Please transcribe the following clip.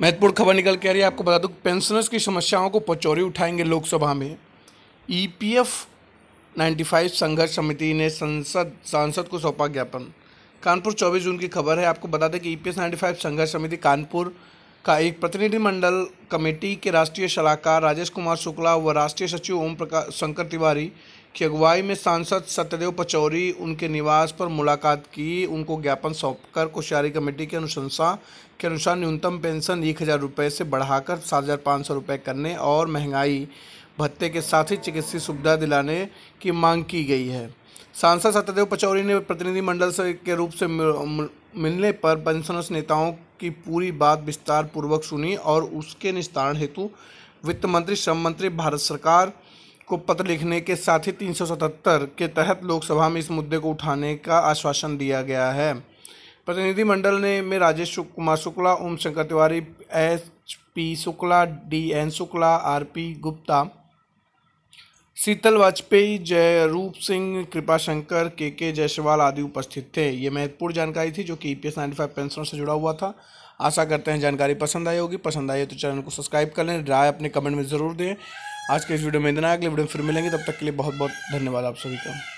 महत्वपूर्ण खबर निकल के आ रही है आपको बता दूं पेंशनर्स की समस्याओं को पचौरी उठाएंगे लोकसभा में ईपीएफ e 95 संघर्ष समिति ने संसद सांसद को सौंपा ज्ञापन कानपुर 24 जून की खबर है आपको बता दें कि ई e पी संघर्ष समिति कानपुर का एक प्रतिनिधिमंडल कमेटी के राष्ट्रीय सलाहकार राजेश कुमार शुक्ला व राष्ट्रीय सचिव ओम प्रकाश शंकर तिवारी की अगुवाई में सांसद सत्यदेव पचौरी उनके निवास पर मुलाकात की उनको ज्ञापन सौंपकर कोश्यारी कमेटी के अनुशंसा के अनुसार न्यूनतम पेंशन एक हज़ार रुपये से बढ़ाकर सात हज़ार पाँच सौ रुपये करने और महंगाई भत्ते के साथ ही चिकित्सीय सुविधा दिलाने की मांग की गई है सांसद सत्यदेव पचौरी ने प्रतिनिधिमंडल से के रूप से मिलने पर पेंशनर्स नेताओं की पूरी बात विस्तार पूर्वक सुनी और उसके निस्तारण हेतु वित्त मंत्री श्रम मंत्री भारत सरकार को पत्र लिखने के साथ ही 377 के तहत लोकसभा में इस मुद्दे को उठाने का आश्वासन दिया गया है प्रतिनिधिमंडल ने में Rajesh Kumar Shukla Om Shankar Tiwari S P Shukla D N Shukla R P Gupta Sheetal Vajpayee Jai Roop Singh कृपा शंकर के के जयसवाल आदि उपस्थित थे ये महत्वपूर्ण जानकारी थी जो कि E P S ninety five पेंशनों से जुड़ा हुआ था आशा करते हैं जानकारी पसंद आई होगी पसंद आई तो चैनल को सब्सक्राइब कर लें राय अपने कमेंट में ज़रूर दें आज के इस वीडियो में इतना अगले वीडियो में फिर मिलेंगे तब तक के लिए बहुत बहुत धन्यवाद आप सभी का